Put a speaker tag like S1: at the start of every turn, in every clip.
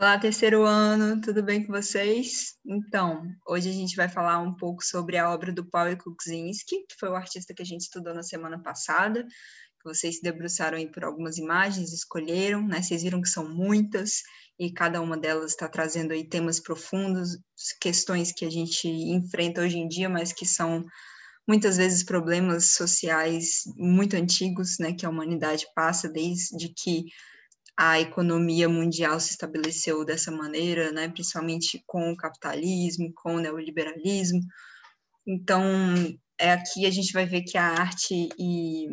S1: Olá, terceiro ano, tudo bem com vocês? Então, hoje a gente vai falar um pouco sobre a obra do Paul Kuczynski, que foi o artista que a gente estudou na semana passada, que vocês se debruçaram aí por algumas imagens, escolheram, né? Vocês viram que são muitas e cada uma delas está trazendo aí temas profundos, questões que a gente enfrenta hoje em dia, mas que são muitas vezes problemas sociais muito antigos, né, que a humanidade passa desde que a economia mundial se estabeleceu dessa maneira, né, principalmente com o capitalismo, com o neoliberalismo. Então, é aqui a gente vai ver que a arte e,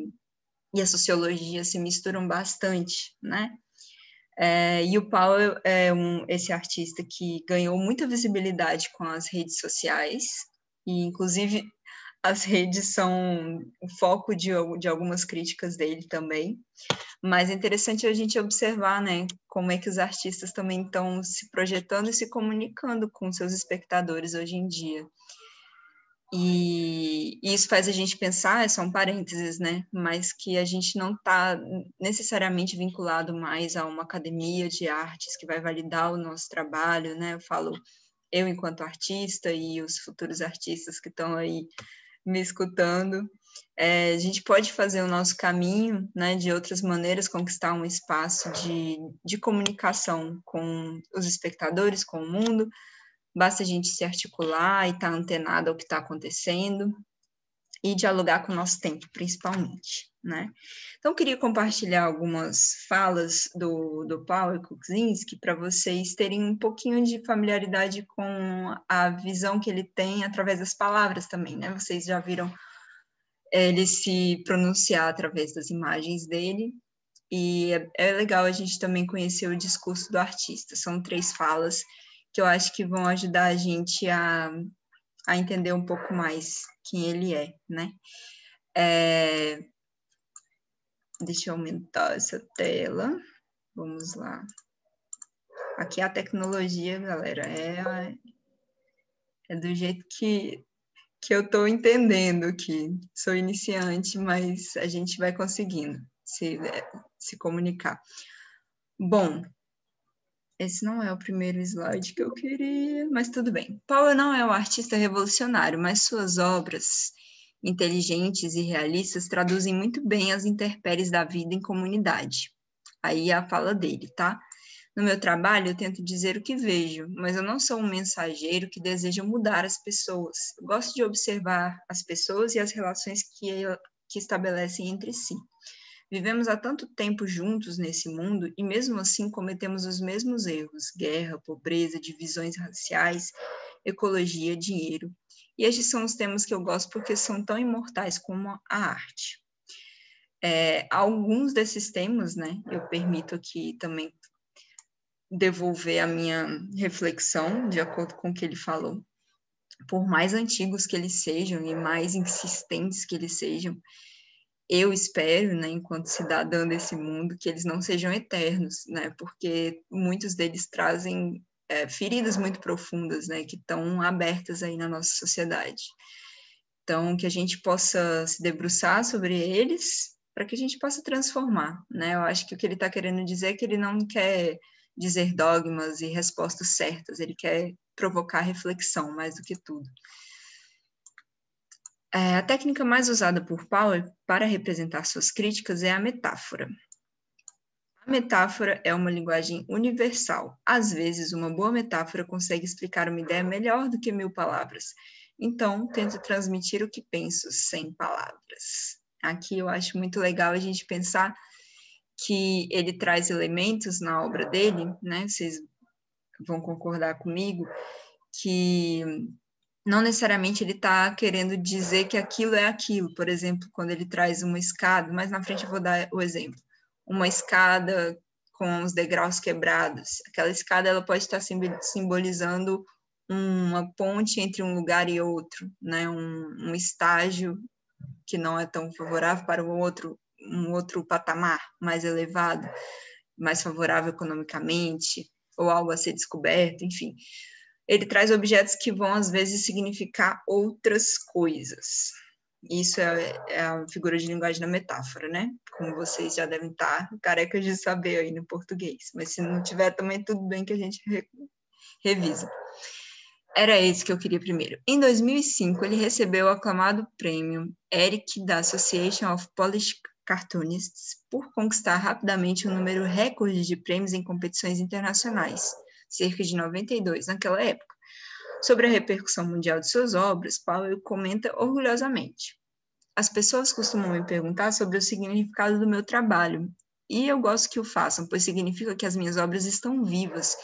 S1: e a sociologia se misturam bastante, né? É, e o Paulo é um, esse artista que ganhou muita visibilidade com as redes sociais, e inclusive as redes são o foco de, de algumas críticas dele também. Mas é interessante a gente observar, né, como é que os artistas também estão se projetando e se comunicando com seus espectadores hoje em dia. E isso faz a gente pensar, é só um parênteses, né? Mas que a gente não está necessariamente vinculado mais a uma academia de artes que vai validar o nosso trabalho, né? Eu falo eu enquanto artista e os futuros artistas que estão aí me escutando. É, a gente pode fazer o nosso caminho né, de outras maneiras, conquistar um espaço de, de comunicação com os espectadores, com o mundo. Basta a gente se articular e estar tá antenado ao que está acontecendo e dialogar com o nosso tempo, principalmente. Né? Então, queria compartilhar algumas falas do, do Paulo Kuczynski para vocês terem um pouquinho de familiaridade com a visão que ele tem através das palavras também. Né? Vocês já viram ele se pronunciar através das imagens dele. E é, é legal a gente também conhecer o discurso do artista. São três falas que eu acho que vão ajudar a gente a a entender um pouco mais quem ele é, né? É... Deixa eu aumentar essa tela. Vamos lá. Aqui é a tecnologia, galera, é, é do jeito que, que eu estou entendendo aqui. Sou iniciante, mas a gente vai conseguindo se, se comunicar. Bom, esse não é o primeiro slide que eu queria, mas tudo bem. Paulo não é um artista revolucionário, mas suas obras inteligentes e realistas traduzem muito bem as intempéries da vida em comunidade. Aí é a fala dele, tá? No meu trabalho, eu tento dizer o que vejo, mas eu não sou um mensageiro que deseja mudar as pessoas. Eu gosto de observar as pessoas e as relações que, que estabelecem entre si. Vivemos há tanto tempo juntos nesse mundo e, mesmo assim, cometemos os mesmos erros: guerra, pobreza, divisões raciais, ecologia, dinheiro. E estes são os temas que eu gosto porque são tão imortais como a arte. É, alguns desses temas, né, eu permito aqui também devolver a minha reflexão de acordo com o que ele falou. Por mais antigos que eles sejam e mais insistentes que eles sejam, eu espero, né, enquanto cidadã desse mundo, que eles não sejam eternos, né, porque muitos deles trazem é, feridas muito profundas, né, que estão abertas aí na nossa sociedade. Então, que a gente possa se debruçar sobre eles para que a gente possa transformar, né? Eu acho que o que ele está querendo dizer é que ele não quer dizer dogmas e respostas certas, ele quer provocar reflexão mais do que tudo. É, a técnica mais usada por Powell para representar suas críticas é a metáfora. A metáfora é uma linguagem universal. Às vezes, uma boa metáfora consegue explicar uma ideia melhor do que mil palavras. Então, tento transmitir o que penso sem palavras. Aqui eu acho muito legal a gente pensar que ele traz elementos na obra dele, né? Vocês vão concordar comigo que não necessariamente ele está querendo dizer que aquilo é aquilo, por exemplo, quando ele traz uma escada, mais na frente eu vou dar o exemplo, uma escada com os degraus quebrados, aquela escada ela pode estar simbolizando uma ponte entre um lugar e outro, né? um, um estágio que não é tão favorável para o outro, um outro patamar mais elevado, mais favorável economicamente, ou algo a ser descoberto, enfim ele traz objetos que vão às vezes significar outras coisas. Isso é, é a figura de linguagem da metáfora, né? Como vocês já devem estar tá carecas de saber aí no português. Mas se não tiver também, tudo bem que a gente re, revisa. Era esse que eu queria primeiro. Em 2005, ele recebeu o aclamado prêmio Eric da Association of Polish Cartoonists por conquistar rapidamente um número recorde de prêmios em competições internacionais cerca de 92 naquela época. Sobre a repercussão mundial de suas obras, Powell comenta orgulhosamente. As pessoas costumam me perguntar sobre o significado do meu trabalho, e eu gosto que o façam, pois significa que as minhas obras estão vivas.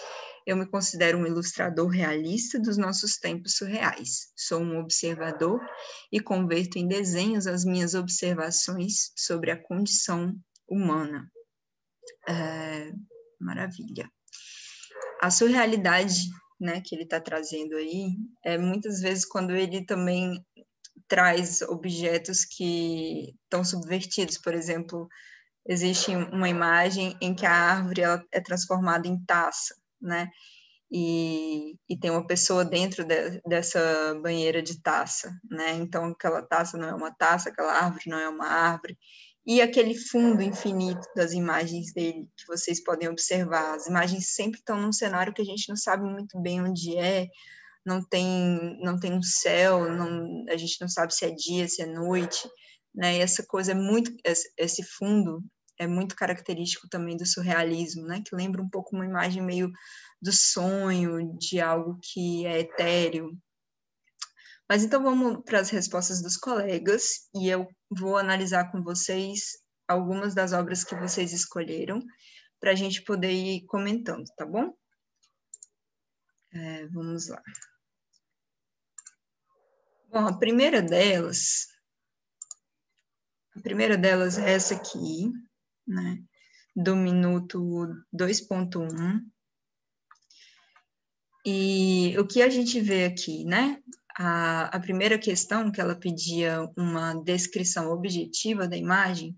S1: Eu me considero um ilustrador realista dos nossos tempos surreais. Sou um observador e converto em desenhos as minhas observações sobre a condição humana. É, maravilha a surrealidade né, que ele está trazendo aí, é muitas vezes quando ele também traz objetos que estão subvertidos, por exemplo, existe uma imagem em que a árvore ela é transformada em taça, né? E, e tem uma pessoa dentro de, dessa banheira de taça, né? Então aquela taça não é uma taça, aquela árvore não é uma árvore e aquele fundo infinito das imagens dele que vocês podem observar. As imagens sempre estão num cenário que a gente não sabe muito bem onde é, não tem não tem um céu, não, a gente não sabe se é dia, se é noite, né? E essa coisa é muito esse fundo é muito característico também do surrealismo, né? Que lembra um pouco uma imagem meio do sonho, de algo que é etéreo, mas então vamos para as respostas dos colegas e eu vou analisar com vocês algumas das obras que vocês escolheram para a gente poder ir comentando, tá bom? É, vamos lá. Bom, a primeira delas, a primeira delas é essa aqui, né? Do minuto 2.1. E o que a gente vê aqui, né? a, a primeira questão que ela pedia uma descrição objetiva da imagem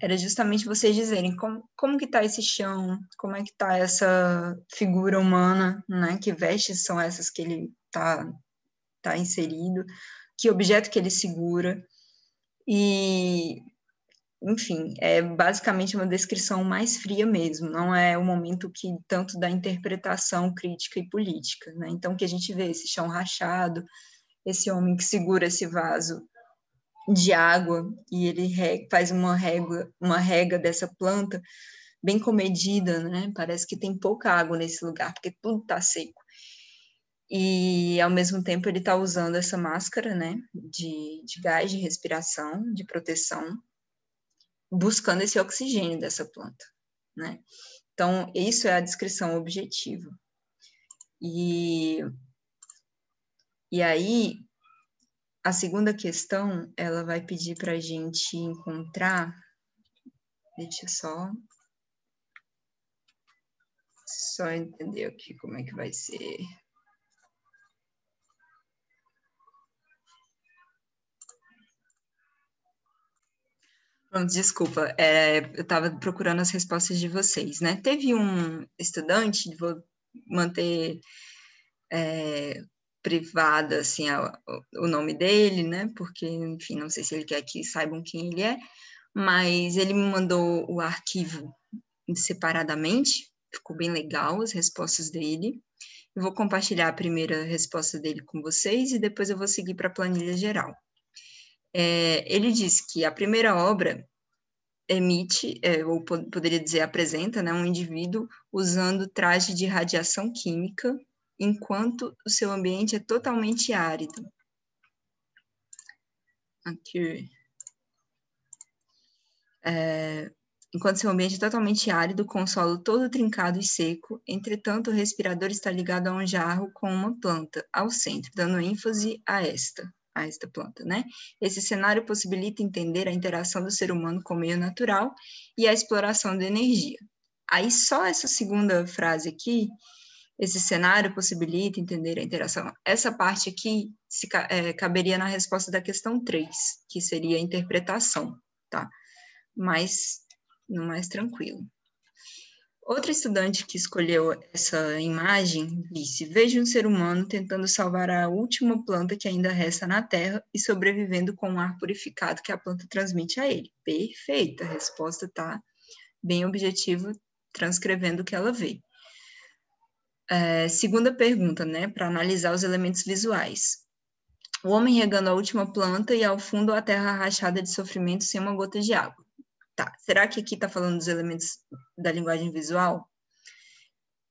S1: era justamente vocês dizerem como, como que está esse chão, como é que está essa figura humana, né? Que vestes são essas que ele está tá inserido, que objeto que ele segura. E enfim, é basicamente uma descrição mais fria mesmo, não é o momento que tanto da interpretação crítica e política, né? Então que a gente vê esse chão rachado, esse homem que segura esse vaso de água e ele faz uma rega, uma rega dessa planta bem comedida, né? Parece que tem pouca água nesse lugar porque tudo está seco. E ao mesmo tempo ele está usando essa máscara, né, de, de gás de respiração, de proteção buscando esse oxigênio dessa planta, né? Então, isso é a descrição objetiva. E, e aí, a segunda questão, ela vai pedir para a gente encontrar. Deixa eu só. Só entender aqui como é que vai ser. Hum, desculpa, é, eu estava procurando as respostas de vocês, né? Teve um estudante, vou manter é, privado assim, a, o nome dele, né? Porque, enfim, não sei se ele quer que saibam quem ele é, mas ele me mandou o arquivo separadamente, ficou bem legal as respostas dele. Eu vou compartilhar a primeira resposta dele com vocês e depois eu vou seguir para a planilha geral. É, ele diz que a primeira obra emite, é, ou poderia dizer apresenta, né, um indivíduo usando traje de radiação química, enquanto o seu ambiente é totalmente árido. Aqui. É, enquanto seu ambiente é totalmente árido, com o solo todo trincado e seco, entretanto, o respirador está ligado a um jarro com uma planta, ao centro, dando ênfase a esta a esta planta, né? Esse cenário possibilita entender a interação do ser humano com o meio natural e a exploração de energia. Aí só essa segunda frase aqui, esse cenário possibilita entender a interação. Essa parte aqui se, é, caberia na resposta da questão 3, que seria a interpretação, tá? Mas no mais tranquilo. Outra estudante que escolheu essa imagem disse: Veja um ser humano tentando salvar a última planta que ainda resta na Terra e sobrevivendo com o ar purificado que a planta transmite a ele. Perfeita, a resposta está bem objetiva, transcrevendo o que ela vê. É, segunda pergunta, né, para analisar os elementos visuais. O homem regando a última planta e ao fundo a terra rachada de sofrimento sem uma gota de água tá, será que aqui está falando dos elementos da linguagem visual?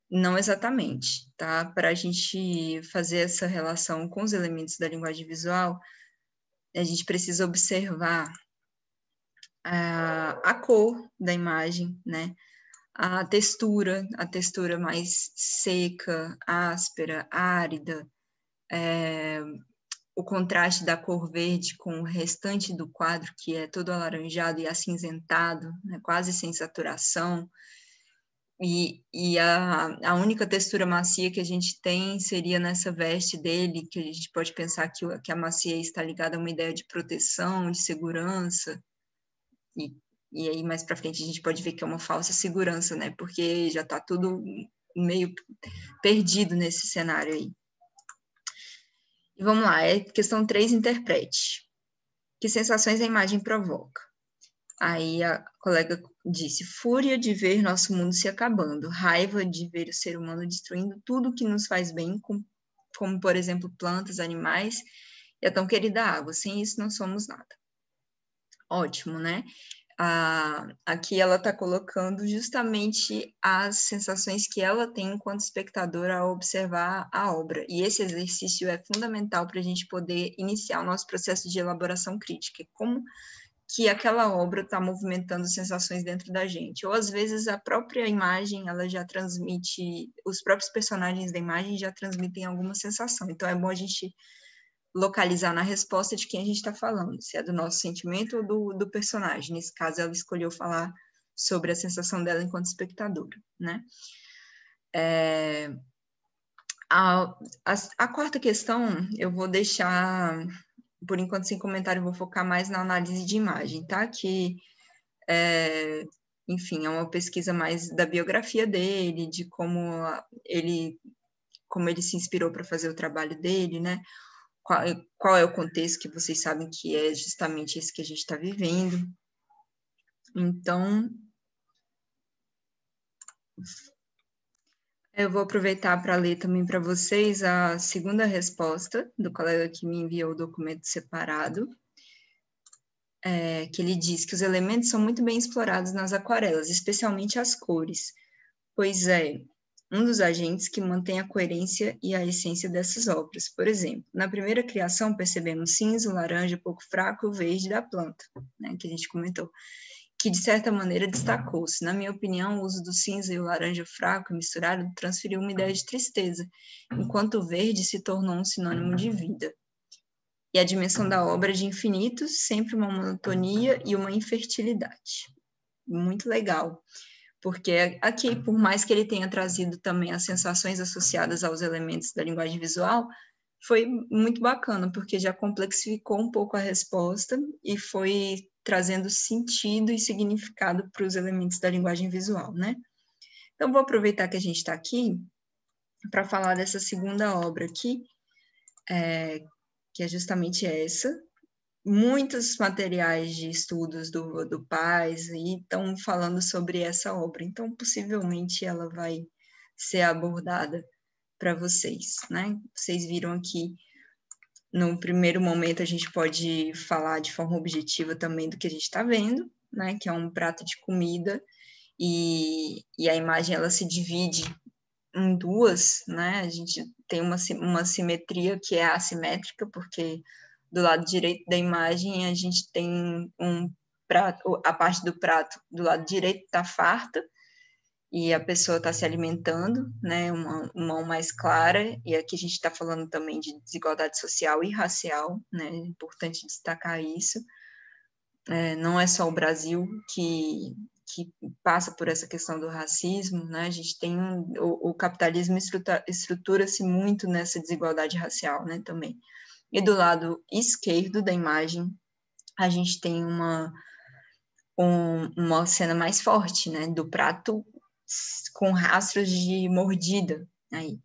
S1: Não exatamente, tá? Para a gente fazer essa relação com os elementos da linguagem visual, a gente precisa observar a, ah, a cor da imagem, né? A textura, a textura mais seca, áspera, árida, é, o contraste da cor verde com o restante do quadro, que é todo alaranjado e acinzentado, né, quase sem saturação. E, e a, a, única textura macia que a gente tem seria nessa veste dele, que a gente pode pensar que, que a macia está ligada a uma ideia de proteção, de segurança. E, e aí, mais para frente, a gente pode ver que é uma falsa segurança, né? Porque já está tudo meio perdido nesse cenário aí. E vamos lá, é questão 3, interprete. Que sensações a imagem provoca? Aí a colega disse: fúria de ver nosso mundo se acabando, raiva de ver o ser humano destruindo tudo que nos faz bem, como, como por exemplo plantas, animais e a tão querida água. Sem isso não somos nada. Ótimo, né? a, aqui ela está colocando justamente as sensações que ela tem enquanto espectadora ao observar a obra. E esse exercício é fundamental para a gente poder iniciar o nosso processo de elaboração crítica. Como que aquela obra está movimentando sensações dentro da gente. Ou às vezes a própria imagem, ela já transmite, os próprios personagens da imagem já transmitem alguma sensação. Então é bom a gente localizar na resposta de quem a gente está falando, se é do nosso sentimento ou do, do personagem. Nesse caso, ela escolheu falar sobre a sensação dela enquanto espectadora, né? É, a, a, a, quarta questão eu vou deixar, por enquanto, sem comentário, vou focar mais na análise de imagem, tá? Que, é, enfim, é uma pesquisa mais da biografia dele, de como ele, como ele se inspirou para fazer o trabalho dele, né? qual, qual é o contexto que vocês sabem que é justamente esse que a gente está vivendo. Então, eu vou aproveitar para ler também para vocês a segunda resposta do colega que me enviou o documento separado, é, que ele diz que os elementos são muito bem explorados nas aquarelas, especialmente as cores. Pois é, um dos agentes que mantém a coerência e a essência dessas obras. Por exemplo, na primeira criação percebemos cinza, laranja pouco fraco e o verde da planta, né, que a gente comentou, que de certa maneira destacou-se. Na minha opinião, o uso do cinza e o laranja fraco misturado transferiu uma ideia de tristeza, enquanto o verde se tornou um sinônimo de vida. E a dimensão da obra de infinito, sempre uma monotonia e uma infertilidade. Muito legal porque aqui, por mais que ele tenha trazido também as sensações associadas aos elementos da linguagem visual, foi muito bacana, porque já complexificou um pouco a resposta e foi trazendo sentido e significado para os elementos da linguagem visual, né? Então, vou aproveitar que a gente está aqui para falar dessa segunda obra aqui, é, que é justamente essa, muitos materiais de estudos do, do Paz e estão falando sobre essa obra, então possivelmente ela vai ser abordada para vocês, né? Vocês viram aqui no primeiro momento a gente pode falar de forma objetiva também do que a gente está vendo, né? Que é um prato de comida e, e a imagem ela se divide em duas, né? A gente tem uma, uma simetria que é assimétrica porque do lado direito da imagem a gente tem um prato, a parte do prato do lado direito está farta e a pessoa está se alimentando, né, uma mão mais clara, e aqui a gente está falando também de desigualdade social e racial, né, é importante destacar isso. É, não é só o Brasil que, que passa por essa questão do racismo, né, a gente tem, o, o capitalismo estrutura-se muito nessa desigualdade racial, né, também. E do lado esquerdo da imagem, a gente tem uma, um, uma cena mais forte, né? Do prato com rastros de mordida aí.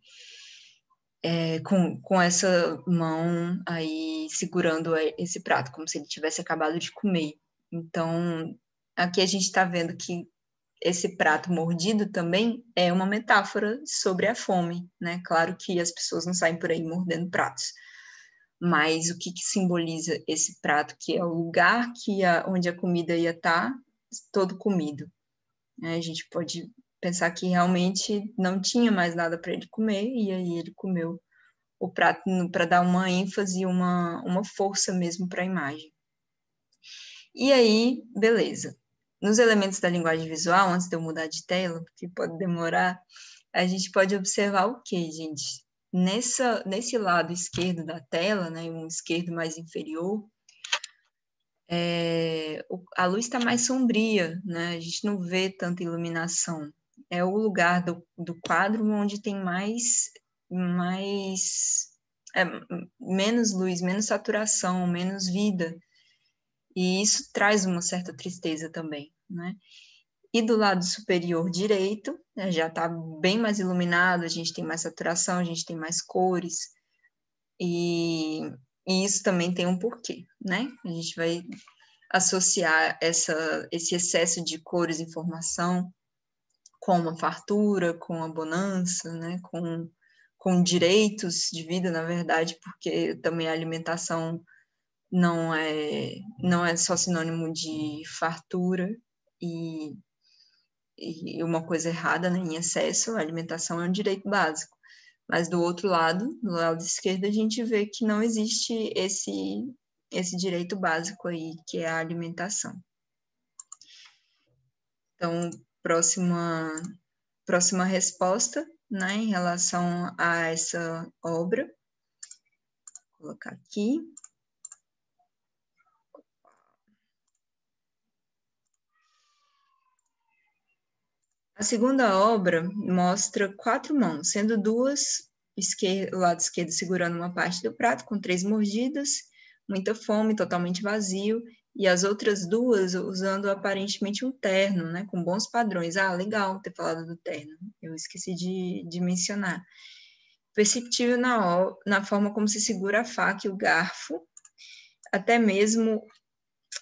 S1: É, com, com essa mão aí segurando esse prato, como se ele tivesse acabado de comer. Então, aqui a gente está vendo que esse prato mordido também é uma metáfora sobre a fome, né? Claro que as pessoas não saem por aí mordendo pratos, mas o que, que simboliza esse prato, que é o lugar que a, onde a comida ia estar, tá, todo comido. É, a gente pode pensar que realmente não tinha mais nada para ele comer, e aí ele comeu o prato para dar uma ênfase, uma, uma força mesmo para a imagem. E aí, beleza. Nos elementos da linguagem visual, antes de eu mudar de tela, que pode demorar, a gente pode observar o que, gente? nessa, nesse lado esquerdo da tela, né, um esquerdo mais inferior, é, a luz está mais sombria, né? a gente não vê tanta iluminação. É o lugar do, do quadro onde tem mais, mais é, menos luz, menos saturação, menos vida. E isso traz uma certa tristeza também. Né? E do lado superior direito, né, já está bem mais iluminado, a gente tem mais saturação, a gente tem mais cores, e, e isso também tem um porquê, né? A gente vai associar essa, esse excesso de cores e informação com uma fartura, com a bonança, né? com, com direitos de vida, na verdade, porque também a alimentação não é, não é só sinônimo de fartura e e uma coisa errada né, em acesso, a alimentação é um direito básico. Mas do outro lado, do lado esquerdo, a gente vê que não existe esse, esse direito básico aí, que é a alimentação. Então, próxima, próxima resposta né, em relação a essa obra. Vou colocar aqui. A segunda obra mostra quatro mãos, sendo duas, o lado esquerdo segurando uma parte do prato com três mordidas, muita fome, totalmente vazio, e as outras duas usando aparentemente um terno, né, com bons padrões. Ah, legal ter falado do terno, eu esqueci de, de mencionar. Perceptível na, na forma como se segura a faca e o garfo, até mesmo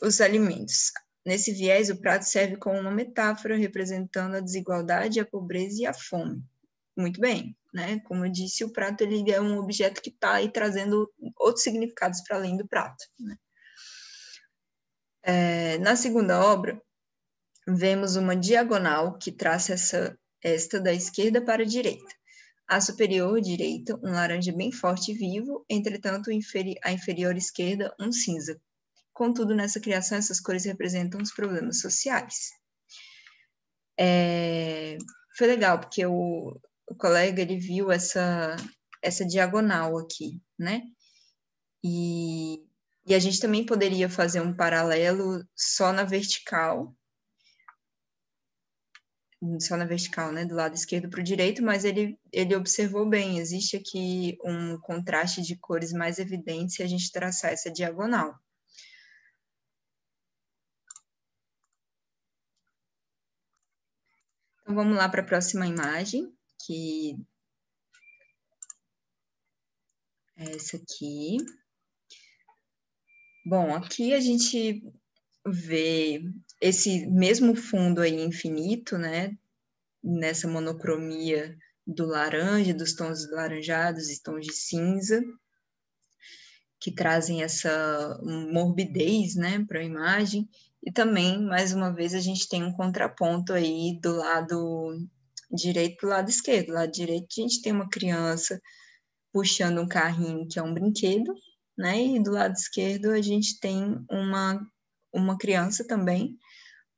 S1: os alimentos. Nesse viés, o prato serve como uma metáfora representando a desigualdade, a pobreza e a fome. Muito bem, né? Como eu disse, o prato ele é um objeto que está aí trazendo outros significados para além do prato. Né? É, na segunda obra, vemos uma diagonal que traça essa, esta da esquerda para a direita. A superior direita, um laranja bem forte e vivo, entretanto a inferior esquerda, um cinza Contudo, nessa criação, essas cores representam os problemas sociais. É, foi legal, porque o, o colega ele viu essa, essa diagonal aqui, né? E, e a gente também poderia fazer um paralelo só na vertical, só na vertical, né, do lado esquerdo para o direito, mas ele, ele observou bem, existe aqui um contraste de cores mais evidente se a gente traçar essa diagonal. Então, vamos lá para a próxima imagem, que é essa aqui. Bom, aqui a gente vê esse mesmo fundo aí infinito, né? Nessa monocromia do laranja, dos tons laranjados e tons de cinza, que trazem essa morbidez, né, para a imagem. E também, mais uma vez, a gente tem um contraponto aí do lado direito para o lado esquerdo. Do lado direito, a gente tem uma criança puxando um carrinho que é um brinquedo, né? E do lado esquerdo, a gente tem uma, uma criança também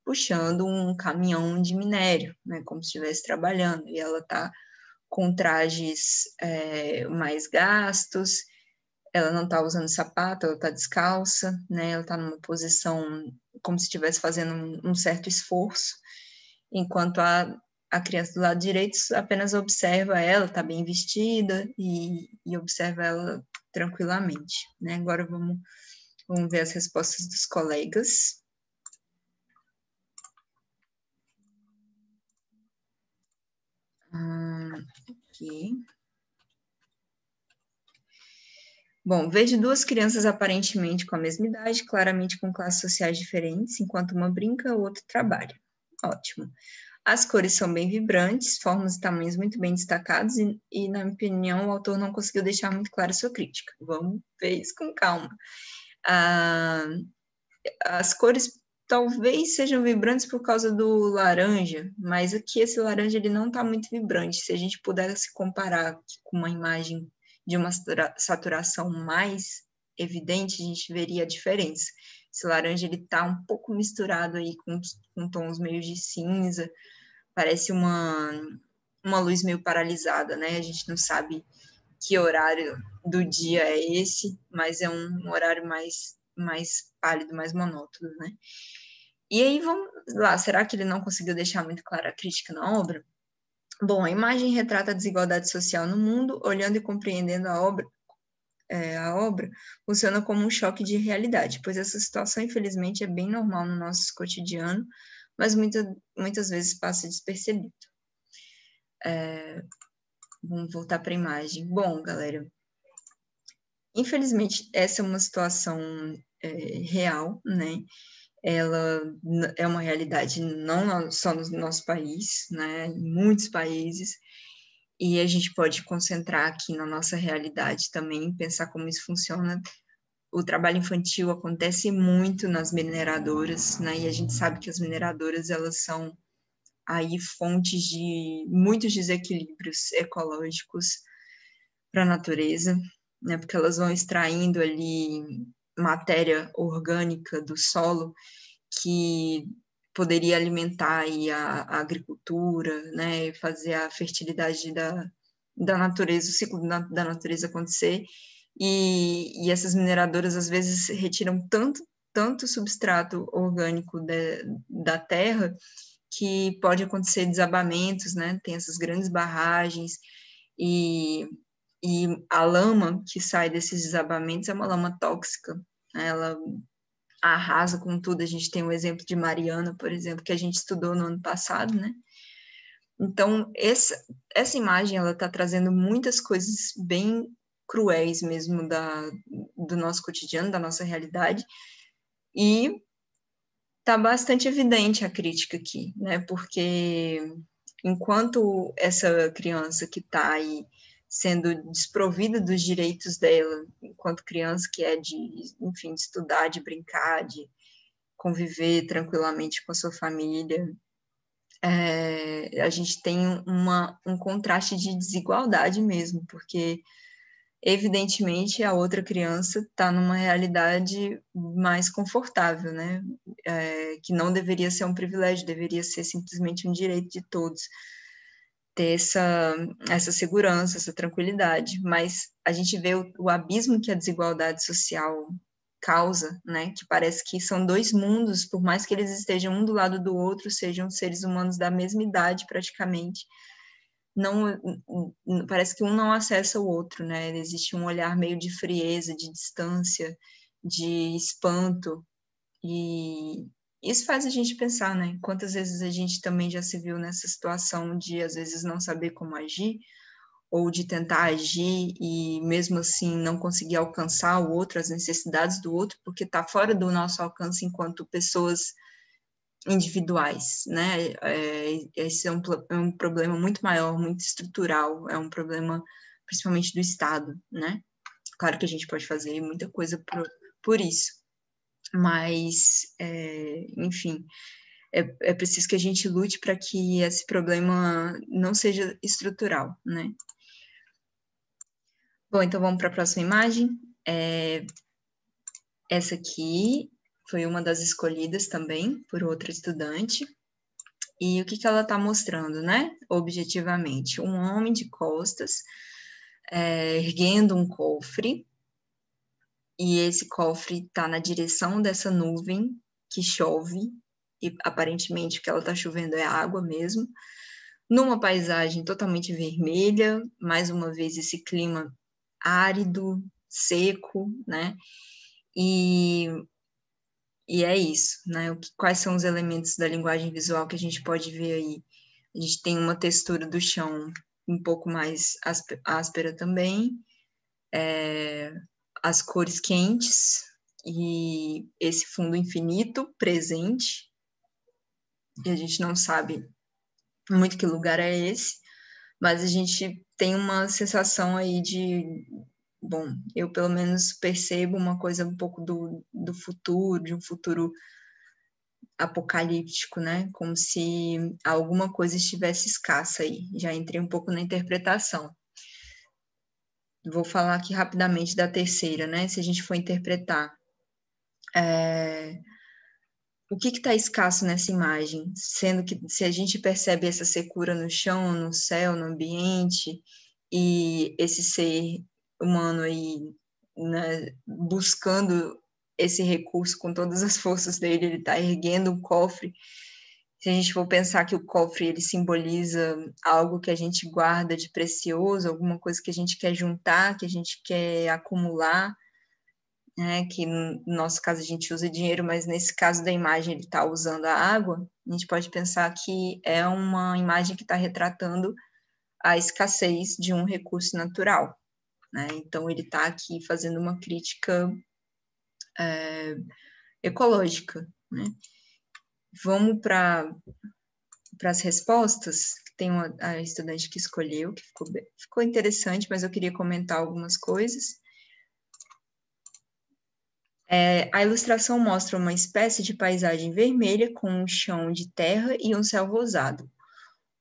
S1: puxando um caminhão de minério, né? Como se estivesse trabalhando. E ela está com trajes é, mais gastos, ela não está usando sapato, ela está descalça, né? Ela está numa posição como se estivesse fazendo um, certo esforço, enquanto a, a criança do lado direito apenas observa ela, está bem vestida e, e, observa ela tranquilamente. Né? Agora vamos, vamos ver as respostas dos colegas. Hum, aqui. Bom, vejo duas crianças aparentemente com a mesma idade, claramente com classes sociais diferentes, enquanto uma brinca, o outro trabalha. Ótimo. As cores são bem vibrantes, formas e tamanhos muito bem destacados, e, e, na minha opinião, o autor não conseguiu deixar muito clara sua crítica. Vamos ver isso com calma. Ah, as cores talvez sejam vibrantes por causa do laranja, mas aqui esse laranja ele não está muito vibrante. Se a gente pudesse comparar com uma imagem de uma saturação mais evidente, a gente veria a diferença. Esse laranja ele tá um pouco misturado aí com, com tons meio de cinza, parece uma, uma luz meio paralisada, né? A gente não sabe que horário do dia é esse, mas é um horário mais, mais pálido, mais monótono, né? E aí vamos lá, será que ele não conseguiu deixar muito clara a crítica na obra? Bom, a imagem retrata a desigualdade social no mundo, olhando e compreendendo a obra, é, a obra funciona como um choque de realidade, pois essa situação, infelizmente, é bem normal no nosso cotidiano, mas muita, muitas vezes passa despercebido. É, vamos voltar para a imagem. Bom, galera, infelizmente, essa é uma situação é, real, né? ela é uma realidade não só no nosso país, né, em muitos países, e a gente pode concentrar aqui na nossa realidade também, pensar como isso funciona. O trabalho infantil acontece muito nas mineradoras, né, e a gente sabe que as mineradoras, elas são aí fontes de muitos desequilíbrios ecológicos para a natureza, né, porque elas vão extraindo ali matéria orgânica do solo que poderia alimentar aí a, a agricultura, né, fazer a fertilidade da, da natureza, o ciclo da, da natureza acontecer. E, e, essas mineradoras às vezes retiram tanto, tanto substrato orgânico de, da terra que pode acontecer desabamentos, né? Tem essas grandes barragens e e a lama que sai desses desabamentos é uma lama tóxica. Né? Ela arrasa com tudo. A gente tem o um exemplo de Mariana, por exemplo, que a gente estudou no ano passado, né? Então, essa, essa imagem ela está trazendo muitas coisas bem cruéis mesmo da, do nosso cotidiano, da nossa realidade. E está bastante evidente a crítica aqui, né? Porque enquanto essa criança que está aí sendo desprovida dos direitos dela enquanto criança, que é de, enfim, de estudar, de brincar, de conviver tranquilamente com a sua família. É, a gente tem uma, um contraste de desigualdade mesmo, porque evidentemente a outra criança está numa realidade mais confortável, né? É, que não deveria ser um privilégio, deveria ser simplesmente um direito de todos ter essa, essa segurança, essa tranquilidade, mas a gente vê o, o abismo que a desigualdade social causa, né? Que parece que são dois mundos, por mais que eles estejam um do lado do outro, sejam seres humanos da mesma idade praticamente, não parece que um não acessa o outro, né? Existe um olhar meio de frieza, de distância, de espanto e isso faz a gente pensar, né? Quantas vezes a gente também já se viu nessa situação de, às vezes, não saber como agir, ou de tentar agir e, mesmo assim, não conseguir alcançar o outro, as necessidades do outro, porque está fora do nosso alcance enquanto pessoas individuais, né? É, é, esse é um, é um problema muito maior, muito estrutural, é um problema principalmente do Estado, né? Claro que a gente pode fazer muita coisa por, por isso mas, é, enfim, é, é preciso que a gente lute para que esse problema não seja estrutural, né? Bom, então vamos para a próxima imagem. É, essa aqui foi uma das escolhidas também por outra estudante. E o que, que ela está mostrando, né? Objetivamente, um homem de costas é, erguendo um cofre e esse cofre está na direção dessa nuvem que chove, e aparentemente o que ela está chovendo é água mesmo, numa paisagem totalmente vermelha, mais uma vez esse clima árido, seco, né? E, e é isso, né? O que, quais são os elementos da linguagem visual que a gente pode ver aí? A gente tem uma textura do chão um pouco mais áspera também, é, as cores quentes e esse fundo infinito presente, e a gente não sabe muito que lugar é esse, mas a gente tem uma sensação aí de. Bom, eu pelo menos percebo uma coisa um pouco do, do futuro, de um futuro apocalíptico, né? Como se alguma coisa estivesse escassa aí. Já entrei um pouco na interpretação. Vou falar aqui rapidamente da terceira, né? Se a gente for interpretar. É, o que está escasso nessa imagem? Sendo que se a gente percebe essa secura no chão, no céu, no ambiente, e esse ser humano aí né, buscando esse recurso com todas as forças dele, ele está erguendo um cofre se a gente for pensar que o cofre ele simboliza algo que a gente guarda de precioso, alguma coisa que a gente quer juntar, que a gente quer acumular, né? que no nosso caso a gente usa dinheiro, mas nesse caso da imagem ele está usando a água, a gente pode pensar que é uma imagem que está retratando a escassez de um recurso natural. Né? Então ele está aqui fazendo uma crítica é, ecológica. Né? Vamos para as respostas. Tem uma, a estudante que escolheu, que ficou, ficou interessante, mas eu queria comentar algumas coisas. É, a ilustração mostra uma espécie de paisagem vermelha com um chão de terra e um céu rosado.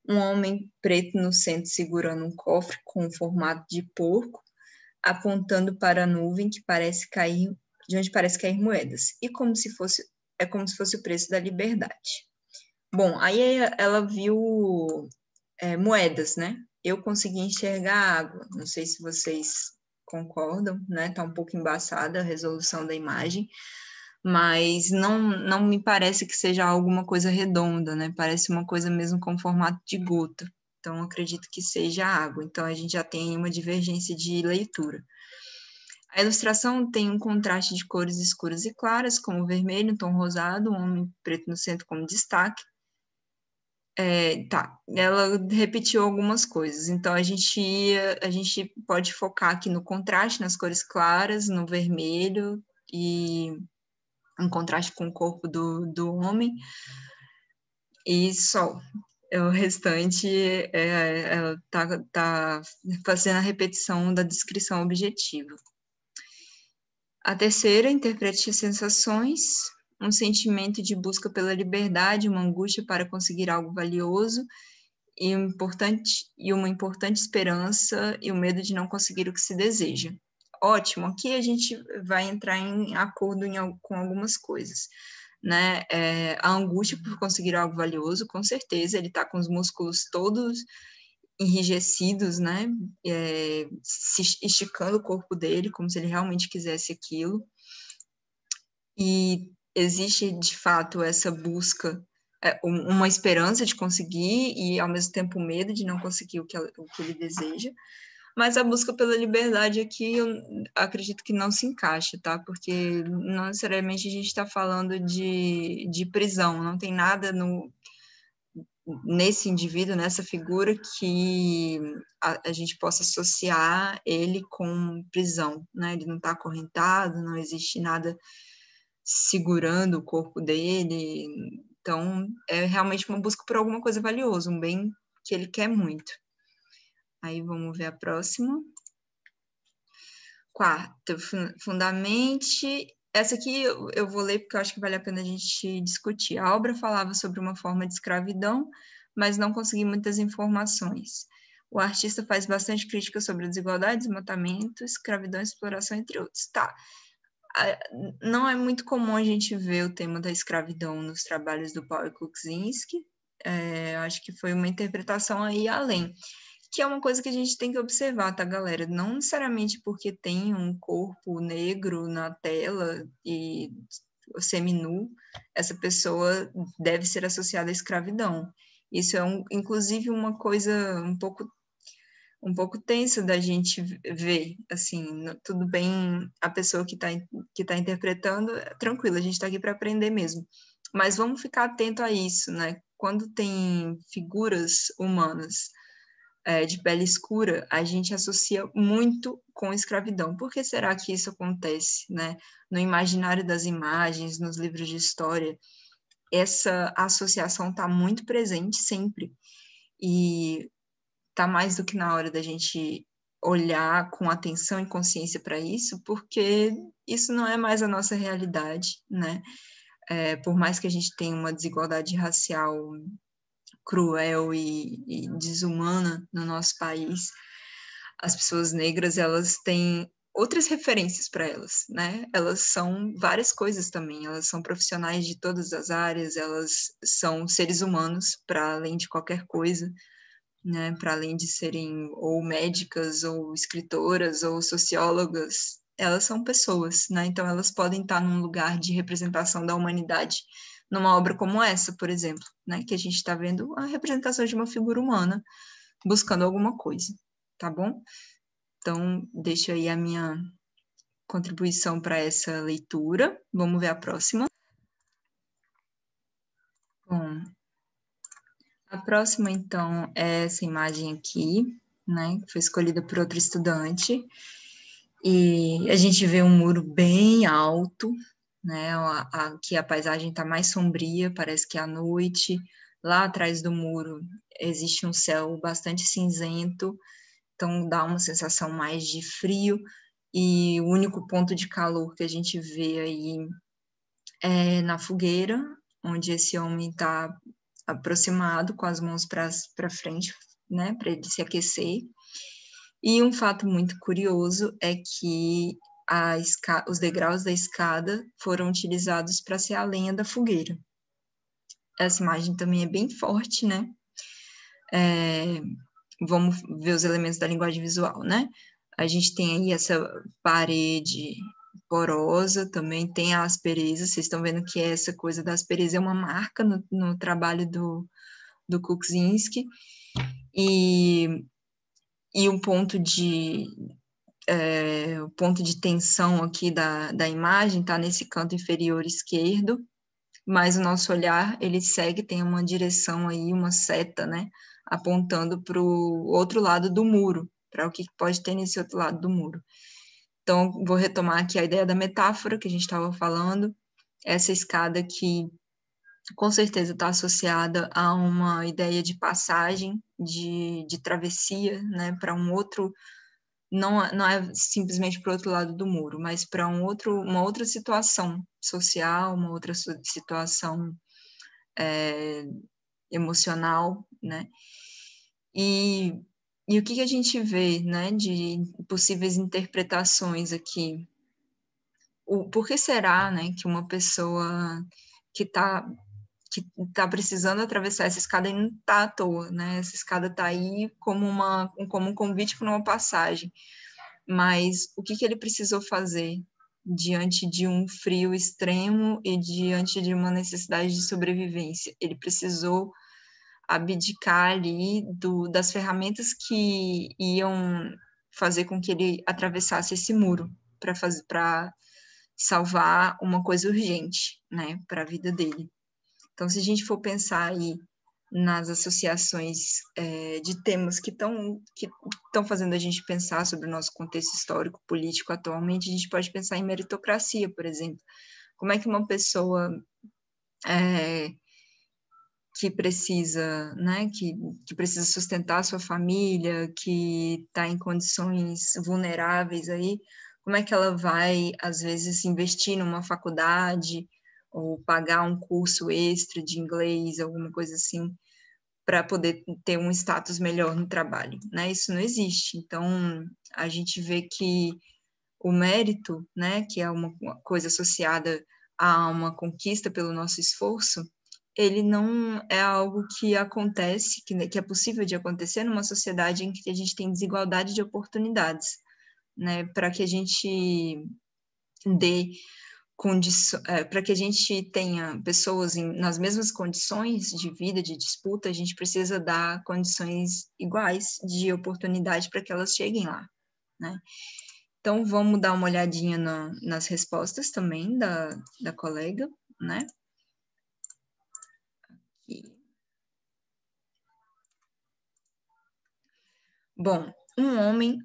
S1: Um homem preto no centro segurando um cofre com um formato de porco, apontando para a nuvem que parece cair, de onde parece cair moedas. E como se fosse é como se fosse o preço da liberdade. Bom, aí ela viu é, moedas, né? Eu consegui enxergar água. Não sei se vocês concordam, né? Tá um pouco embaçada a resolução da imagem, mas não, não me parece que seja alguma coisa redonda, né? Parece uma coisa mesmo com formato de gota. Então, acredito que seja água. Então, a gente já tem uma divergência de leitura. A ilustração tem um contraste de cores escuras e claras, como vermelho, tom rosado, um homem preto no centro como destaque. É, tá, ela repetiu algumas coisas, então a gente, ia, a gente pode focar aqui no contraste, nas cores claras, no vermelho e um contraste com o corpo do, do homem e sol. É, o restante é, ela está tá fazendo a repetição da descrição objetiva. A terceira interprete as sensações, um sentimento de busca pela liberdade, uma angústia para conseguir algo valioso e, importante, e uma importante esperança e o medo de não conseguir o que se deseja. Ótimo, aqui a gente vai entrar em acordo em, com algumas coisas. Né? É, a angústia por conseguir algo valioso, com certeza, ele está com os músculos todos enrijecidos, né? É, se esticando o corpo dele, como se ele realmente quisesse aquilo. E existe, de fato, essa busca, é, uma esperança de conseguir e, ao mesmo tempo, o medo de não conseguir o que, o que ele deseja. Mas a busca pela liberdade aqui, eu acredito que não se encaixa, tá? Porque não necessariamente a gente está falando de, de prisão, não tem nada no nesse indivíduo, nessa figura, que a, a, gente possa associar ele com prisão, né? Ele não está acorrentado, não existe nada segurando o corpo dele. Então, é realmente uma busca por alguma coisa valiosa, um bem que ele quer muito. Aí vamos ver a próxima. Quarto, fundamente essa aqui eu vou ler porque eu acho que vale a pena a gente discutir. A obra falava sobre uma forma de escravidão, mas não consegui muitas informações. O artista faz bastante crítica sobre desigualdade, desmatamento, escravidão, exploração, entre outros. Tá. Não é muito comum a gente ver o tema da escravidão nos trabalhos do Paul Kuczynski. É, acho que foi uma interpretação aí além que é uma coisa que a gente tem que observar, tá, galera? Não necessariamente porque tem um corpo negro na tela e seminu, essa pessoa deve ser associada à escravidão. Isso é, um, inclusive, uma coisa um pouco um pouco tensa da gente ver, assim, tudo bem a pessoa que está que tá interpretando, é tranquilo, a gente está aqui para aprender mesmo. Mas vamos ficar atento a isso, né? Quando tem figuras humanas é, de pele escura, a gente associa muito com escravidão. Por que será que isso acontece, né? No imaginário das imagens, nos livros de história, essa associação está muito presente sempre. E está mais do que na hora da gente olhar com atenção e consciência para isso, porque isso não é mais a nossa realidade, né? É, por mais que a gente tenha uma desigualdade racial cruel e, e desumana no nosso país, as pessoas negras elas têm outras referências para elas, né? Elas são várias coisas também, elas são profissionais de todas as áreas, elas são seres humanos para além de qualquer coisa, né? Para além de serem ou médicas ou escritoras ou sociólogas, elas são pessoas, né? Então elas podem estar num lugar de representação da humanidade numa obra como essa, por exemplo, né? Que a gente está vendo a representação de uma figura humana buscando alguma coisa, tá bom? Então, deixo aí a minha contribuição para essa leitura. Vamos ver a próxima. Bom, a próxima, então, é essa imagem aqui, né? Que foi escolhida por outro estudante. E a gente vê um muro bem alto, né? A, a, que a paisagem está mais sombria, parece que a noite. Lá atrás do muro existe um céu bastante cinzento, então dá uma sensação mais de frio. E o único ponto de calor que a gente vê aí é na fogueira, onde esse homem está aproximado com as mãos para frente, né, para ele se aquecer. E um fato muito curioso é que os degraus da escada foram utilizados para ser a lenha da fogueira. Essa imagem também é bem forte, né? É, vamos ver os elementos da linguagem visual, né? A gente tem aí essa parede porosa, também tem a aspereza, vocês estão vendo que essa coisa da aspereza é uma marca no, no trabalho do, do Kuczynski, e, e um ponto de, é, o ponto de tensão aqui da, da imagem está nesse canto inferior esquerdo, mas o nosso olhar, ele segue, tem uma direção aí, uma seta, né, apontando para o outro lado do muro, para o que pode ter nesse outro lado do muro. Então, vou retomar aqui a ideia da metáfora que a gente estava falando, essa escada que com certeza está associada a uma ideia de passagem, de, de travessia, né, para um outro não, é, não é simplesmente para o outro lado do muro, mas para um outro, uma outra situação social, uma outra situação é, emocional, né? E, e o que, que a gente vê, né, de possíveis interpretações aqui? O, por que será, né, que uma pessoa que está que está precisando atravessar essa escada e não está à toa, né? Essa escada está aí como, uma, como um convite para uma passagem. Mas o que, que ele precisou fazer diante de um frio extremo e diante de uma necessidade de sobrevivência? Ele precisou abdicar ali do, das ferramentas que iam fazer com que ele atravessasse esse muro para salvar uma coisa urgente, né, para a vida dele. Então, se a gente for pensar aí nas associações é, de temas que estão que estão fazendo a gente pensar sobre o nosso contexto histórico político atualmente, a gente pode pensar em meritocracia, por exemplo. Como é que uma pessoa é, que precisa, né, que, que precisa sustentar a sua família, que está em condições vulneráveis aí, como é que ela vai às vezes investir numa faculdade? ou pagar um curso extra de inglês, alguma coisa assim, para poder ter um status melhor no trabalho, né? Isso não existe. Então, a gente vê que o mérito, né, que é uma coisa associada a uma conquista pelo nosso esforço, ele não é algo que acontece, que, que é possível de acontecer numa sociedade em que a gente tem desigualdade de oportunidades, né? Para que a gente dê eh, para que a gente tenha pessoas em, nas mesmas condições de vida, de disputa, a gente precisa dar condições iguais de oportunidade para que elas cheguem lá, né? Então, vamos dar uma olhadinha nas respostas também da, da colega, né? Aqui. Bom, um homem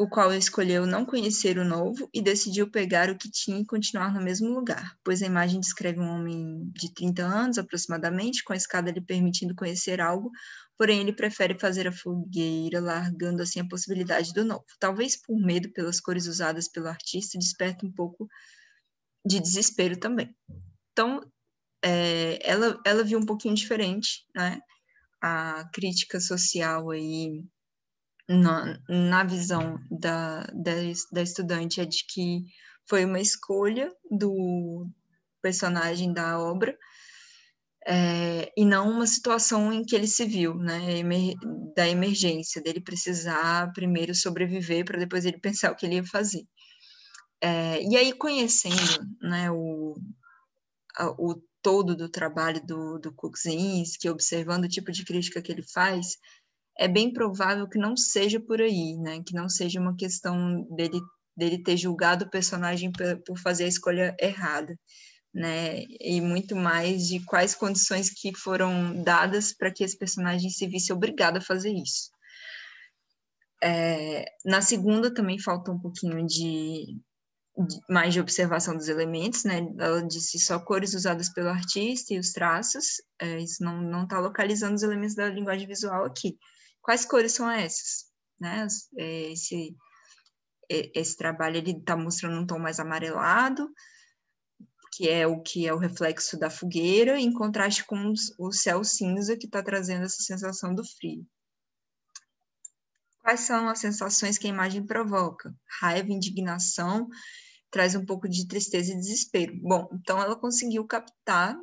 S1: o qual escolheu não conhecer o novo e decidiu pegar o que tinha e continuar no mesmo lugar, pois a imagem descreve um homem de 30 anos aproximadamente, com a escada lhe permitindo conhecer algo, porém ele prefere fazer a fogueira, largando assim a possibilidade do novo. Talvez por medo pelas cores usadas pelo artista, desperta um pouco de desespero também. Então, é, ela, ela viu um pouquinho diferente, né? A crítica social aí na, na visão da, da, da estudante, é de que foi uma escolha do personagem da obra é, e não uma situação em que ele se viu, né, emer, da emergência, dele precisar primeiro sobreviver para depois ele pensar o que ele ia fazer. É, e aí, conhecendo né, o, a, o todo do trabalho do, do Kuczynski, observando o tipo de crítica que ele faz, é bem provável que não seja por aí, né? Que não seja uma questão dele, dele ter julgado o personagem por fazer a escolha errada, né? E muito mais de quais condições que foram dadas para que esse personagem se visse obrigado a fazer isso. É, na segunda também falta um pouquinho de, de, mais de observação dos elementos, né? Ela disse só cores usadas pelo artista e os traços. É, isso não não está localizando os elementos da linguagem visual aqui quais cores são essas? Né? É, esse, é, esse trabalho ele está mostrando um tom mais amarelado, que é o que é o reflexo da fogueira, em contraste com o céu cinza que está trazendo essa sensação do frio. Quais são as sensações que a imagem provoca? Raiva, indignação, traz um pouco de tristeza e desespero. Bom, então ela conseguiu captar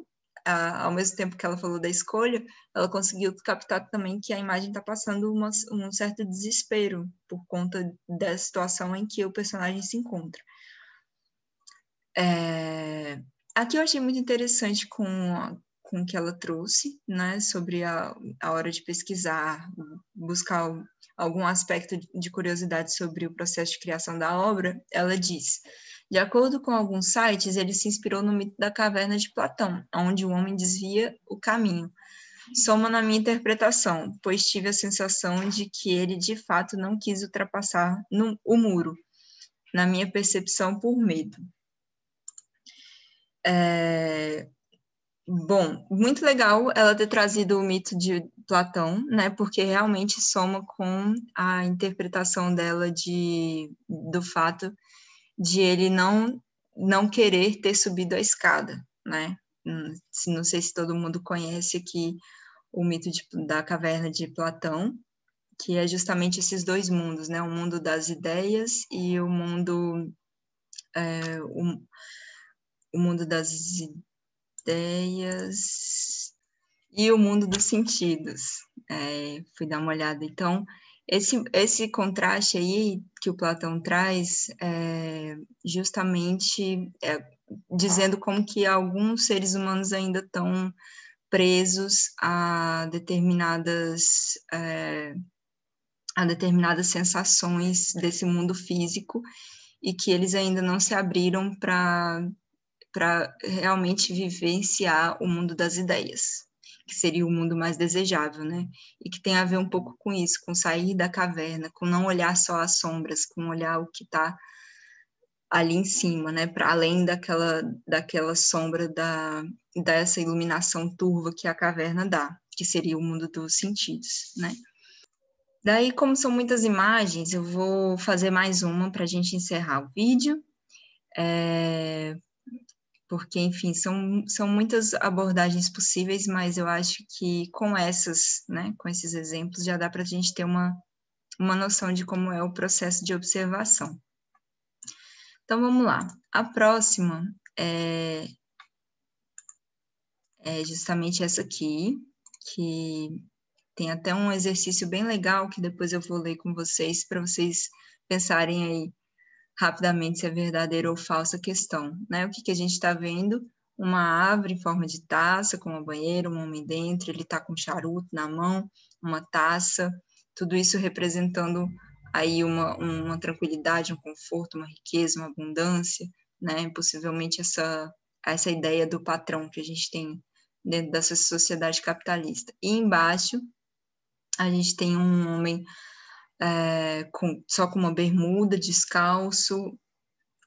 S1: a, ao mesmo tempo que ela falou da escolha, ela conseguiu captar também que a imagem está passando uma, um certo desespero por conta da situação em que o personagem se encontra. É... Aqui eu achei muito interessante com, com o que ela trouxe, né, sobre a, a hora de pesquisar, buscar algum aspecto de curiosidade sobre o processo de criação da obra, ela diz: de acordo com alguns sites, ele se inspirou no mito da caverna de Platão, onde o homem desvia o caminho. Soma na minha interpretação, pois tive a sensação de que ele de fato não quis ultrapassar no, o muro, na minha percepção, por medo. É, Bom, muito legal ela ter trazido o mito de Platão, né? Porque realmente soma com a interpretação dela de do fato de ele não não querer ter subido a escada, né? Hum, não sei se todo mundo conhece aqui o mito de, da caverna de Platão, que é justamente esses dois mundos, né? O mundo das ideias e o mundo é, o, o mundo das ideias e o mundo dos sentidos. É, fui dar uma olhada. Então, esse, esse contraste aí que o Platão traz é justamente é, dizendo como que alguns seres humanos ainda estão presos a determinadas é, a determinadas sensações desse mundo físico e que eles ainda não se abriram para para realmente vivenciar o mundo das ideias que seria o mundo mais desejável, né? E que tem a ver um pouco com isso, com sair da caverna, com não olhar só as sombras, com olhar o que está ali em cima, né? Para além daquela daquela sombra da dessa iluminação turva que a caverna dá, que seria o mundo dos sentidos, né? Daí, como são muitas imagens, eu vou fazer mais uma para a gente encerrar o vídeo. É, porque, enfim, são, são muitas abordagens possíveis, mas eu acho que com essas, né, com esses exemplos, já dá para a gente ter uma, uma noção de como é o processo de observação. Então, vamos lá. A próxima é, é justamente essa aqui, que tem até um exercício bem legal que depois eu vou ler com vocês, para vocês pensarem aí rapidamente se é verdadeira ou falsa questão. Né? O que, que a gente está vendo? Uma árvore em forma de taça, com uma banheira, um homem dentro, ele está com um charuto na mão, uma taça, tudo isso representando aí uma, uma tranquilidade, um conforto, uma riqueza, uma abundância, né? possivelmente essa, essa ideia do patrão que a gente tem dentro dessa sociedade capitalista. E embaixo, a gente tem um homem é, com, só com uma bermuda, descalço,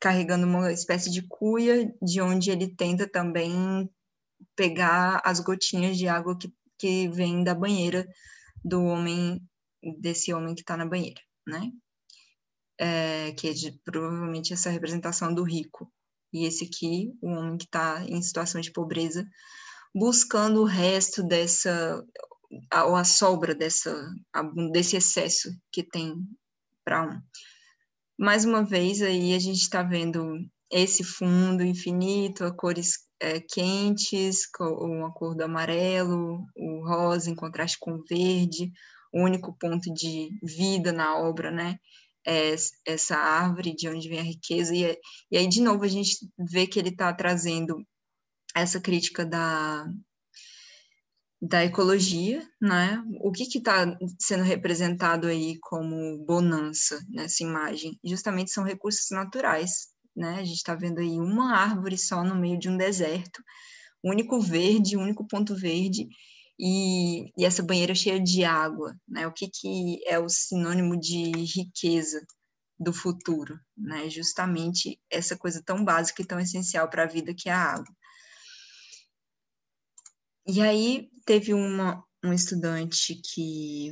S1: carregando uma espécie de cuia, de onde ele tenta também pegar as gotinhas de água que, que vem da banheira do homem, desse homem que está na banheira, né? É, que é de, provavelmente essa representação do rico. E esse aqui, o homem que está em situação de pobreza, buscando o resto dessa a, ou a sobra dessa, desse excesso que tem para um. Mais uma vez, aí a gente está vendo esse fundo infinito, a cores é, quentes, com a cor do amarelo, o rosa em contraste com o verde, o único ponto de vida na obra, né? É essa árvore de onde vem a riqueza. E, e aí, de novo, a gente vê que ele está trazendo essa crítica da, da ecologia, né? O que está sendo representado aí como bonança nessa imagem? Justamente são recursos naturais, né? A gente está vendo aí uma árvore só no meio de um deserto, único verde, único ponto verde, e, e essa banheira cheia de água, né? O que, que é o sinônimo de riqueza do futuro, né? Justamente essa coisa tão básica e tão essencial para a vida que é a água. E aí teve uma, um estudante que,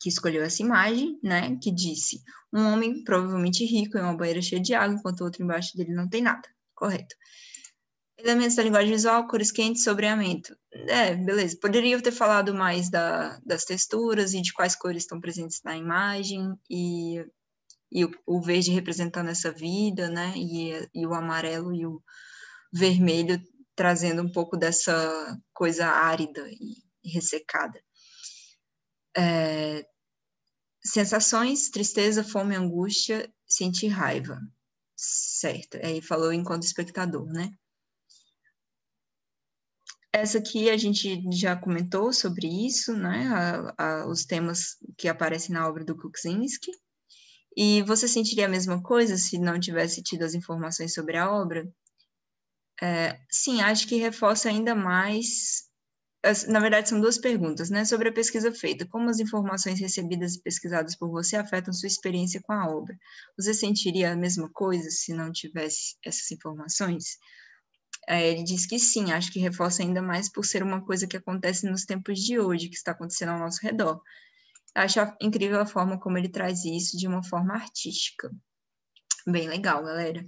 S1: que escolheu essa imagem, né? Que disse: um homem provavelmente rico em uma banheira cheia de água, enquanto o outro embaixo dele não tem nada. Correto. Elementos da linguagem visual, cores quentes, sobreamento. É, beleza. Poderia ter falado mais da, das texturas e de quais cores estão presentes na imagem e, e o, o verde representando essa vida, né? E, e o amarelo e o vermelho trazendo um pouco dessa coisa árida e ressecada. É, sensações, tristeza, fome, angústia, sentir raiva. Certo, aí falou enquanto espectador, né? Essa aqui a gente já comentou sobre isso, né? A, a, os temas que aparecem na obra do Kuczynski. E você sentiria a mesma coisa se não tivesse tido as informações sobre a obra? É, sim, acho que reforça ainda mais. Na verdade, são duas perguntas, né? Sobre a pesquisa feita. Como as informações recebidas e pesquisadas por você afetam sua experiência com a obra? Você sentiria a mesma coisa se não tivesse essas informações? É, ele diz que sim, acho que reforça ainda mais por ser uma coisa que acontece nos tempos de hoje, que está acontecendo ao nosso redor. Acho incrível a forma como ele traz isso de uma forma artística. Bem legal, galera.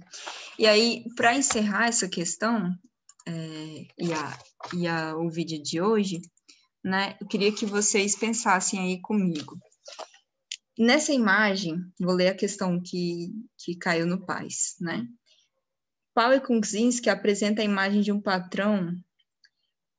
S1: E aí, para encerrar essa questão é, e, a, e a, o vídeo de hoje, né, eu queria que vocês pensassem aí comigo. Nessa imagem, vou ler a questão que, que caiu no Paz, né? Pau e Kuczynski apresenta a imagem de um patrão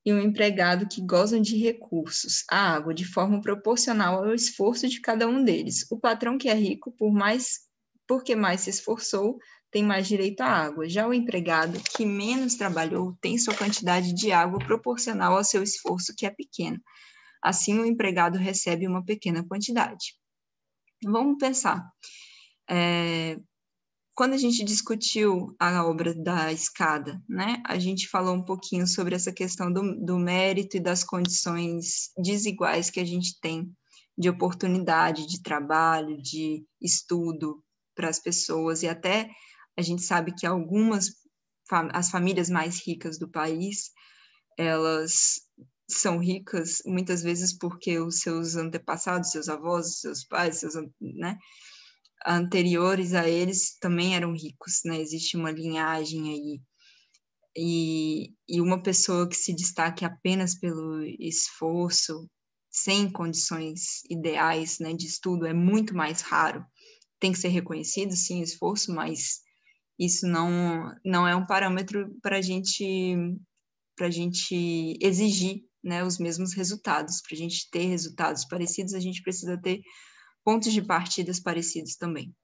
S1: e um empregado que gozam de recursos, a água, de forma proporcional ao esforço de cada um deles. O patrão que é rico, por mais porque mais se esforçou, tem mais direito à água. Já o empregado que menos trabalhou tem sua quantidade de água proporcional ao seu esforço, que é pequena. Assim, o empregado recebe uma pequena quantidade. Vamos pensar. É, quando a gente discutiu a obra da escada, né, a gente falou um pouquinho sobre essa questão do, do mérito e das condições desiguais que a gente tem de oportunidade, de trabalho, de estudo, para as pessoas e até a gente sabe que algumas as famílias mais ricas do país elas são ricas muitas vezes porque os seus antepassados, seus avós, seus pais, seus né, anteriores a eles também eram ricos, né? Existe uma linhagem aí e, e uma pessoa que se destaque apenas pelo esforço, sem condições ideais né, de estudo, é muito mais raro tem que ser reconhecido, sim, o esforço, mas isso não, não é um parâmetro para gente, a gente exigir né, os mesmos resultados. Para a gente ter resultados parecidos, a gente precisa ter pontos de partidas parecidos também.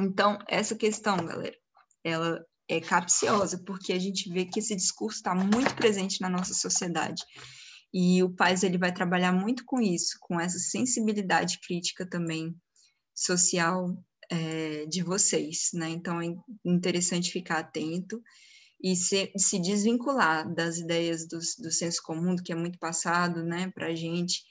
S1: Então, essa questão, galera, ela é capciosa, porque a gente vê que esse discurso está muito presente na nossa sociedade. E o Paz ele vai trabalhar muito com isso, com essa sensibilidade crítica também social é, de vocês, né? Então é interessante ficar atento e se, se desvincular das ideias do, do senso comum, que é muito passado, né, para a gente,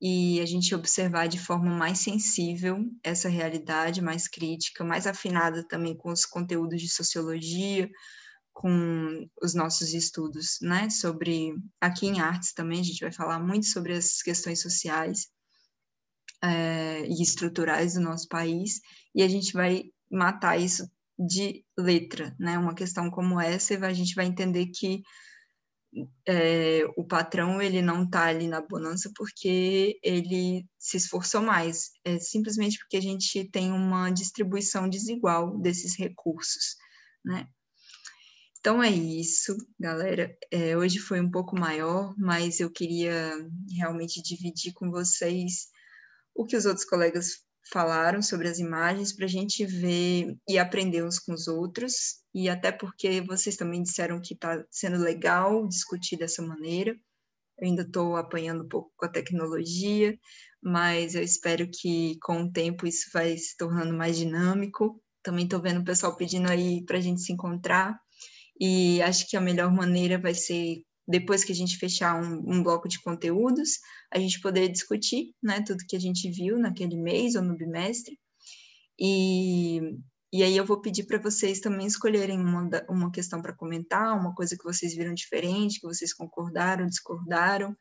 S1: e a gente observar de forma mais sensível essa realidade, mais crítica, mais afinada também com os conteúdos de sociologia, com os nossos estudos, né? Sobre aqui em artes também a gente vai falar muito sobre as questões sociais é, e estruturais do nosso país, e a gente vai matar isso de letra, né? Uma questão como essa, a gente vai entender que é, o patrão ele não está ali na bonança porque ele se esforçou mais, é simplesmente porque a gente tem uma distribuição desigual desses recursos, né? Então é isso, galera. É, hoje foi um pouco maior, mas eu queria realmente dividir com vocês o que os outros colegas falaram sobre as imagens para a gente ver e aprender uns com os outros e até porque vocês também disseram que está sendo legal discutir dessa maneira. Eu ainda estou apanhando um pouco com a tecnologia, mas eu espero que com o tempo isso vai se tornando mais dinâmico. Também estou vendo o pessoal pedindo aí para a gente se encontrar e acho que a melhor maneira vai ser depois que a gente fechar um, um, bloco de conteúdos, a gente poder discutir né, tudo que a gente viu naquele mês ou no bimestre. E, e aí eu vou pedir para vocês também escolherem uma, uma questão para comentar, uma coisa que vocês viram diferente, que vocês concordaram, discordaram,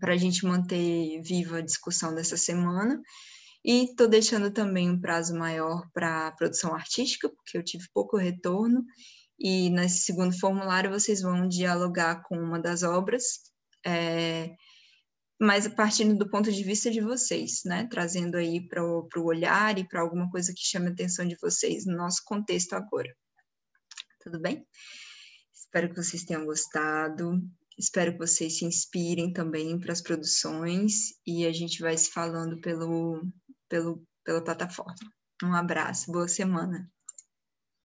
S1: para a gente manter viva a discussão dessa semana. E estou deixando também um prazo maior para produção artística, porque eu tive pouco retorno. E nesse segundo formulário vocês vão dialogar com uma das obras, é, mas a partir do ponto de vista de vocês, né? Trazendo aí para o olhar e para alguma coisa que chame a atenção de vocês no nosso contexto agora. Tudo bem? Espero que vocês tenham gostado. Espero que vocês se inspirem também para as produções e a gente vai se falando pelo, pelo, pela plataforma. Um abraço, boa semana.